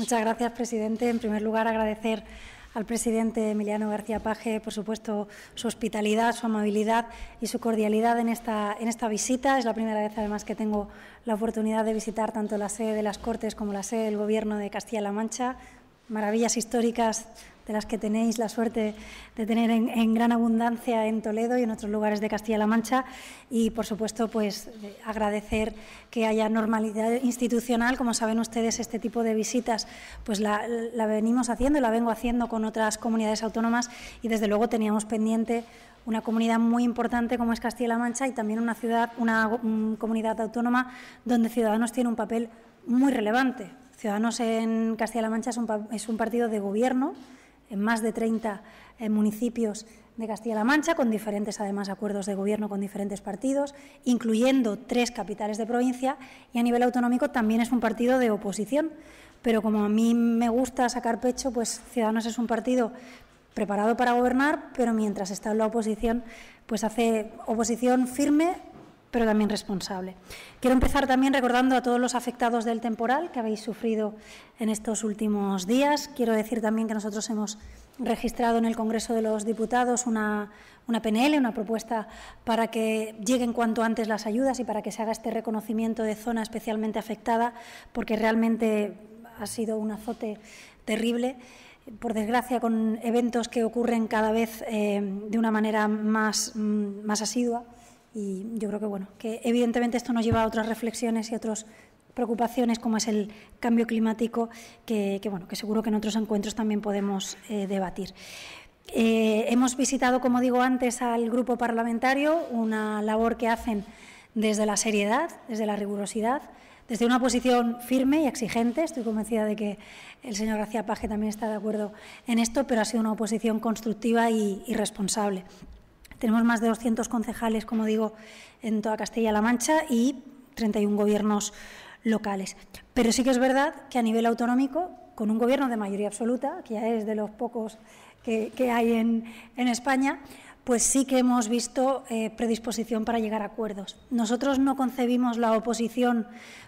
Muchas gracias, presidente. En primer lugar, agradecer al presidente Emiliano García Paje, por supuesto, su hospitalidad, su amabilidad y su cordialidad en esta, en esta visita. Es la primera vez, además, que tengo la oportunidad de visitar tanto la sede de las Cortes como la sede del Gobierno de Castilla-La Mancha maravillas históricas de las que tenéis la suerte de tener en, gran abundancia en Toledo y en otros lugares de Castilla-La Mancha. Y, por supuesto, pues eh, agradecer que haya normalidad institucional. Como saben ustedes, este tipo de visitas pues la, venimos haciendo y la vengo haciendo con otras comunidades autónomas y, desde luego, teníamos pendiente una comunidad muy importante como es Castilla-La Mancha y también una ciudad, una mm, comunidad autónoma donde Ciudadanos tiene un papel muy relevante Ciudadanos en Castilla-La Mancha es un, partido de gobierno en más de 30 eh, municipios de Castilla-La Mancha, con diferentes, además, acuerdos de gobierno con diferentes partidos, incluyendo tres capitales de provincia, y a nivel autonómico también es un partido de oposición. Pero como a mí me gusta sacar pecho, pues Ciudadanos es un partido preparado para gobernar, pero mientras está en la oposición, pues hace oposición firme pero también responsable. Quiero empezar también recordando a todos los afectados del temporal que habéis sufrido en estos últimos días. Quiero decir también que nosotros hemos registrado en el Congreso de los Diputados una, una PNL, una propuesta para que lleguen cuanto antes las ayudas y para que se haga este reconocimiento de zona especialmente afectada, porque realmente ha sido un azote terrible por desgracia, con eventos que ocurren cada vez eh, de una manera más, mm, más asidua. Y yo creo que, bueno, que evidentemente esto nos lleva a otras reflexiones y otras preocupaciones como es el cambio climático, que, bueno, que seguro que en otros encuentros también podemos eh, debatir. Eh, hemos visitado, como digo antes, al grupo parlamentario, una labor que hacen desde la seriedad, desde la rigurosidad, desde una posición firme y exigente. Estoy convencida de que el señor García Paje también está de acuerdo en esto, pero ha sido una oposición constructiva y responsable. Tenemos más de 200 concejales, como digo, en toda Castilla-La Mancha y 31 gobiernos locales. Pero sí que es verdad que a nivel autonómico, con un gobierno de mayoría absoluta, que ya es de los pocos que, hay en España, pues sí que hemos visto eh, predisposición para llegar a acuerdos. Nosotros no concebimos la oposición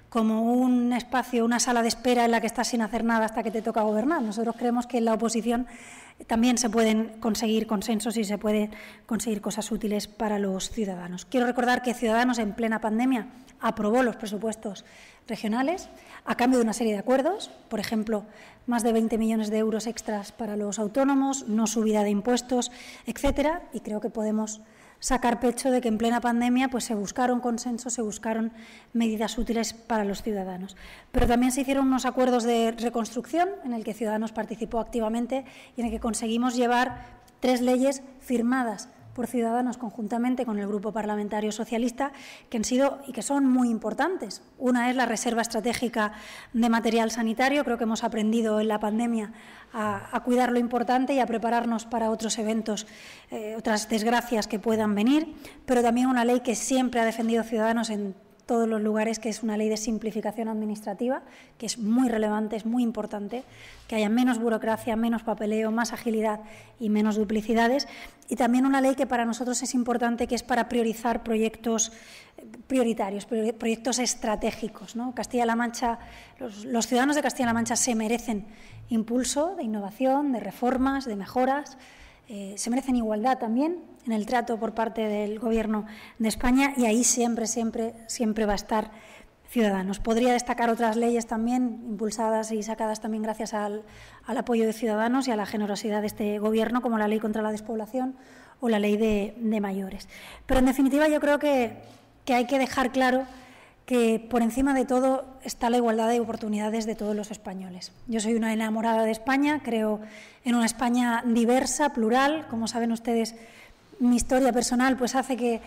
como un espacio, una sala de espera en la que estás sin hacer nada hasta que te toca gobernar. Nosotros creemos que en la oposición eh, también se pueden conseguir consensos y se pueden conseguir cosas útiles para los ciudadanos. Quiero recordar que Ciudadanos en plena pandemia aprobó los presupuestos regionales, a cambio de una serie de acuerdos, por ejemplo, más de 20 millones de euros extras para los autónomos, no subida de impuestos, etcétera, y creo que podemos sacar pecho de que en plena pandemia pues se buscaron consensos, se buscaron medidas útiles para los ciudadanos. Pero también se hicieron unos acuerdos de reconstrucción en el que Ciudadanos participó activamente y en el que conseguimos llevar tres leyes firmadas por Ciudadanos conjuntamente con el Grupo Parlamentario Socialista, que han sido y que son muy importantes. Una es la reserva estratégica de material sanitario. Creo que hemos aprendido en la pandemia a, cuidar lo importante y a prepararnos para otros eventos, eh, otras desgracias que puedan venir, pero también una ley que siempre ha defendido Ciudadanos en todos los lugares, que es una ley de simplificación administrativa, que es muy relevante, es muy importante, que haya menos burocracia, menos papeleo, más agilidad y menos duplicidades. Y también una ley que para nosotros es importante, que es para priorizar proyectos eh, prioritarios, proyectos estratégicos. castilla Castilla-La Mancha, los ciudadanos de Castilla-La Mancha se merecen impulso de innovación, de reformas, de mejoras eh, se merecen igualdad también en el trato por parte del Gobierno de España y ahí siempre, siempre, siempre va a estar Ciudadanos. Podría destacar otras leyes también impulsadas y sacadas también gracias al, apoyo de Ciudadanos y a la generosidad de este Gobierno, como la ley contra la despoblación o la ley de, mayores. Pero, en definitiva, yo creo que, que hay que dejar claro por encima de todo está la igualdad de oportunidades de todos los españoles. Yo soy una enamorada de España, creo en una España diversa, plural. Como saben ustedes, mi historia personal pues hace que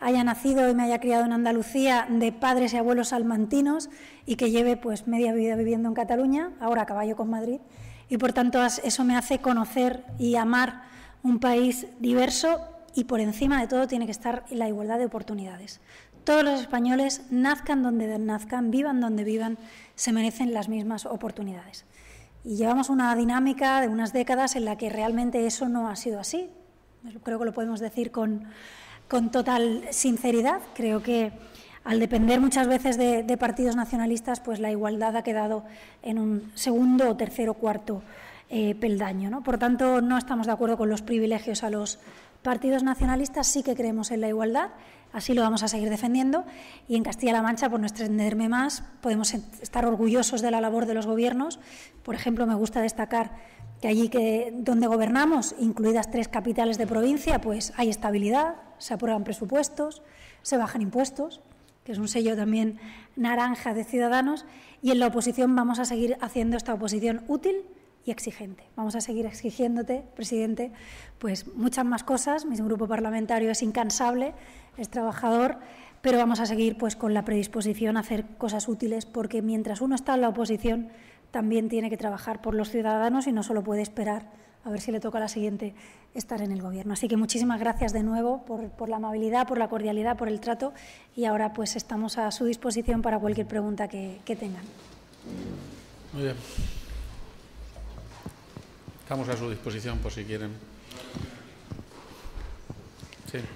haya nacido y me haya criado en Andalucía de padres y abuelos salmantinos y que lleve pues media vida viviendo en Cataluña, ahora a caballo con Madrid, y por tanto eso me hace conocer y amar un país diverso y por encima de todo tiene que estar la igualdad de oportunidades. Todos los españoles, nazcan donde nazcan, vivan donde vivan, se merecen las mismas oportunidades. Y llevamos una dinámica de unas décadas en la que realmente eso no ha sido así. Creo que lo podemos decir con, total sinceridad. Creo que al depender muchas veces de, partidos nacionalistas, pues la igualdad ha quedado en un segundo o tercero o cuarto eh, peldaño. ¿no? Por tanto, no estamos de acuerdo con los privilegios a los partidos nacionalistas sí que creemos en la igualdad, así lo vamos a seguir defendiendo y en Castilla-La Mancha, por no extenderme más, podemos estar orgullosos de la labor de los gobiernos. Por ejemplo, me gusta destacar que allí donde gobernamos, incluidas tres capitales de provincia, pues hay estabilidad, se aprueban presupuestos, se bajan impuestos, que es un sello también naranja de Ciudadanos, y en la oposición vamos a seguir haciendo esta oposición útil exigente. Vamos a seguir exigiéndote, presidente, pues muchas más cosas. Mi grupo parlamentario es incansable, es trabajador, pero vamos a seguir pues con la predisposición a hacer cosas útiles porque mientras uno está en la oposición también tiene que trabajar por los ciudadanos y no solo puede esperar a ver si le toca a la siguiente estar en el gobierno. Así que muchísimas gracias de nuevo por, la amabilidad, por la cordialidad, por el trato y ahora pues estamos a su disposición para cualquier pregunta que, que tengan. Muy bien. Estamos a su disposición por si quieren.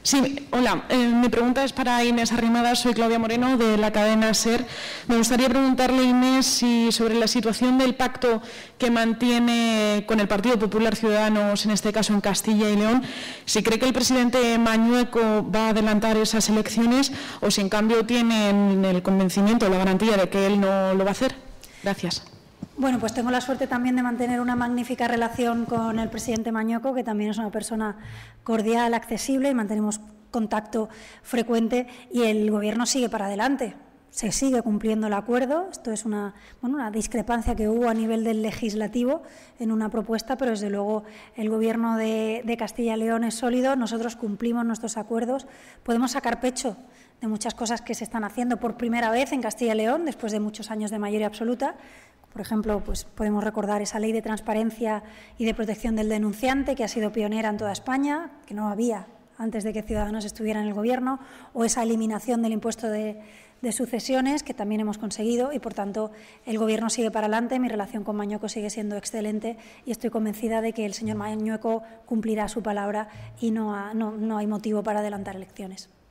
Sí. hola. Eh, mi pregunta es para Inés Arrimadas. Soy Claudia Moreno de la cadena SER. Me gustaría preguntarle, Inés, si sobre la situación del pacto que mantiene con el Partido Popular Ciudadanos, en este caso en Castilla y León, si cree que el presidente Mañueco va a adelantar esas elecciones o si en cambio tienen el convencimiento, la garantía de que él no lo va a hacer. Gracias. Bueno, pues tengo la suerte también de mantener una magnífica relación con el presidente Mañoco, que también es una persona cordial, accesible y mantenemos contacto frecuente y el gobierno sigue para adelante. Se sigue cumpliendo el acuerdo. Esto es una, una discrepancia que hubo a nivel del legislativo en una propuesta, pero desde luego el gobierno de, de Castilla y León es sólido. Nosotros cumplimos nuestros acuerdos. Podemos sacar pecho de muchas cosas que se están haciendo por primera vez en Castilla y León, después de muchos años de mayoría absoluta. Por ejemplo, pues podemos recordar esa ley de transparencia y de protección del denunciante que ha sido pionera en toda España, que no había antes de que Ciudadanos estuviera en el Gobierno, o esa eliminación del impuesto de, sucesiones, que también hemos conseguido, y por tanto el Gobierno sigue para adelante. Mi relación con Mañueco sigue siendo excelente y estoy convencida de que el señor Mañueco cumplirá su palabra y no hay motivo para adelantar elecciones.